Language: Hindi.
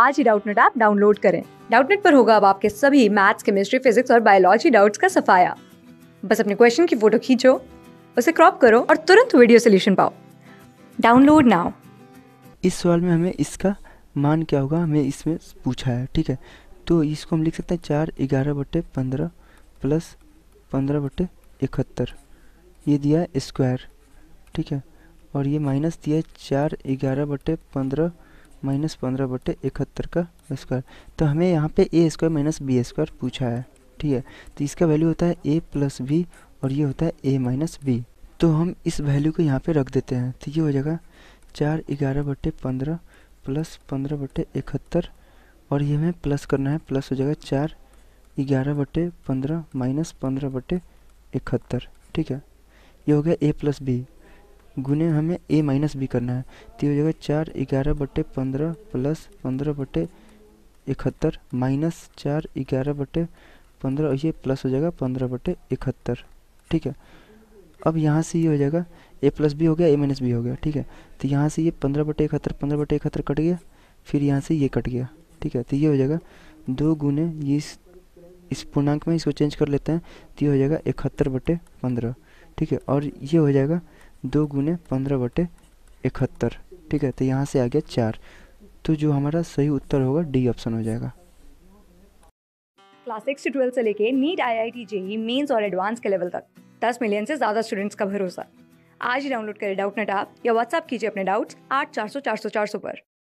आज ही डाउटनेट ऐप डाउनलोड करें डाउटनेट पर होगा अब आपके सभी मैथ्स केमिस्ट्री फिजिक्स और बायोलॉजी डाउट्स का सफाया बस अपने क्वेश्चन की फोटो खींचो उसे क्रॉप करो और तुरंत वीडियो सोल्यूशन पाओ डाउनलोड नाउ इस सवाल में हमें इसका मान क्या होगा हमें इसमें पूछा है ठीक है तो इसको हम लिख सकते हैं चार ग्यारह बटे पंद्रह प्लस पंद्रह बटे इकहत्तर ये दिया है स्क्वायर ठीक है और ये माइनस दिया है चार ग्यारह बटे पंद्रह माइनस पंद्रह बटे इकहत्तर का स्क्वायर तो हमें यहाँ पे A square minus B square पूछा है ठीक है तो इसका वैल्यू होता है ए प्लस बी और ये होता है ए माइनस बी तो हम इस वैल्यू को यहाँ पे रख देते हैं तो ये हो जाएगा चार ग्यारह बटे पंद्रह प्लस पंद्रह बटे इकहत्तर और ये हमें प्लस करना है प्लस हो जाएगा चार ग्यारह बटे पंद्रह माइनस पंद्रह बटे इकहत्तर ठीक है ये हो गया ए प्लस बी गुने हमें ए माइनस बी करना है तो हो जाएगा चार ग्यारह बटे पंद्रह प्लस पंद्रह बटे इकहत्तर माइनस चार ग्यारह बटे पंद्रह और ये प्लस हो जाएगा पंद्रह बटे इकहत्तर ठीक है अब यहाँ से ये हो जाएगा ए प्लस बी हो गया ए माइनस बी हो गया ठीक है तो यहाँ से ये पंद्रह बटे इकहत्तर पंद्रह बटे इकहत्तर कट गया फिर यहाँ से ये कट गया ठीक है तो ये हो जाएगा दो गुने ये इस इस पूर्णांक में इसको चेंज कर लेते हैं तो ये हो जाएगा इकहत्तर बटे पंद्रह ठीक है और ये हो जाएगा दो गुने पंद्रह बटे इकहत्तर ठीक है तो यहाँ से आ गया चार तो जो हमारा सही उत्तर होगा डी ऑप्शन हो जाएगा क्लास सिक्स से ट्वेल्थ से लेके NEET I I T JEE mains और एडवांस के लेवल तक दस मिलियन से ज़्यादा स्टूडेंट्स का भरोसा आज ही डाउनलोड करें डाउट नेट आप या व्हाट्सअप कीजिए अपने डाउट्स आठ चार सौ चार सौ चार सौ पर